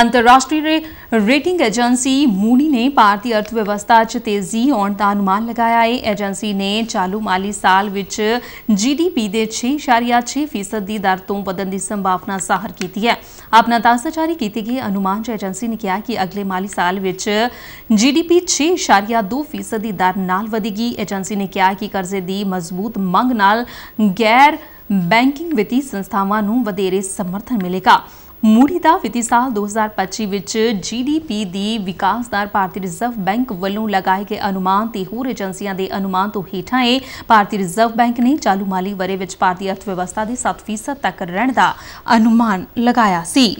ਅੰਤਰਰਾਸ਼ਟਰੀ rating agency Moody ਨੇ ਭਾਰਤੀ ਅਰਥਵਿਵਸਥਾ 'ਚ ਤੇਜ਼ੀ ਆਉਣ ਦਾ ਅਨੁਮਾਨ ਲਗਾਇਆ ਹੈ ਏਜੰਸੀ ਨੇ ਚਾਲੂ ਮਾਲੀ ਸਾਲ ਵਿੱਚ ਜੀਡੀਪੀ ਦੇ 6.6% ਦੀ ਦਰ ਤੋਂ ਵਧਣ ਦੀ ਸੰਭਾਵਨਾ ਸਾਹਰ ਕੀਤੀ ਹੈ ਆਪਣਾ ਤਾਜ਼ਾ ਕੀਤੀ ਗਈ ਅਨੁਮਾਨ 'ਚ ਏਜੰਸੀ ਨੇ ਕਿਹਾ ਕਿ ਅਗਲੇ ਮਾਲੀ ਸਾਲ ਵਿੱਚ ਜੀਡੀਪੀ 6.2% ਦੀ ਦਰ ਨਾਲ ਵਧੇਗੀ ਏਜੰਸੀ ਨੇ ਕਿਹਾ ਕਿ ਕਰਜ਼ੇ ਦੀ ਮਜ਼ਬੂਤ ਮੰਗ ਨਾਲ ਗੈਰ ਬੈਂਕਿੰਗ ਵਿੱਤੀ ਸੰਸਥਾਵਾਂ ਨੂੰ ਵਧੇਰੇ ਸਮਰਥਨ ਮਿਲੇਗਾ ਮੂੜੀ ਦਾ ਵਿੱਤੀ ਸਾਲ 2025 ਵਿੱਚ ਜੀਡੀਪੀ ਦੀ ਵਿਕਾਸ ਦਰ ਭਾਰਤੀ ਰਿਜ਼ਰਵ ਬੈਂਕ ਵੱਲੋਂ ਲਗਾਏ ਗਏ ਅਨੁਮਾਨ ਤੇ ਹੋਰ ਏਜੰਸੀਆਂ ਦੇ ਅਨੁਮਾਨ ਤੋਂ ਹੇਠਾਂ ਹੈ ਭਾਰਤੀ ਰਿਜ਼ਰਵ ਬੈਂਕ ਨੇ ਚਾਲੂ ਮਾਲੀ ਵਰੇ ਵਿੱਚ ਭਾਰਤੀ ਅਰਥ ਵਿਵਸਥਾ ਦੇ 7% ਤੱਕ ਰਹਿਣ ਦਾ ਅਨੁਮਾਨ ਲਗਾਇਆ ਸੀ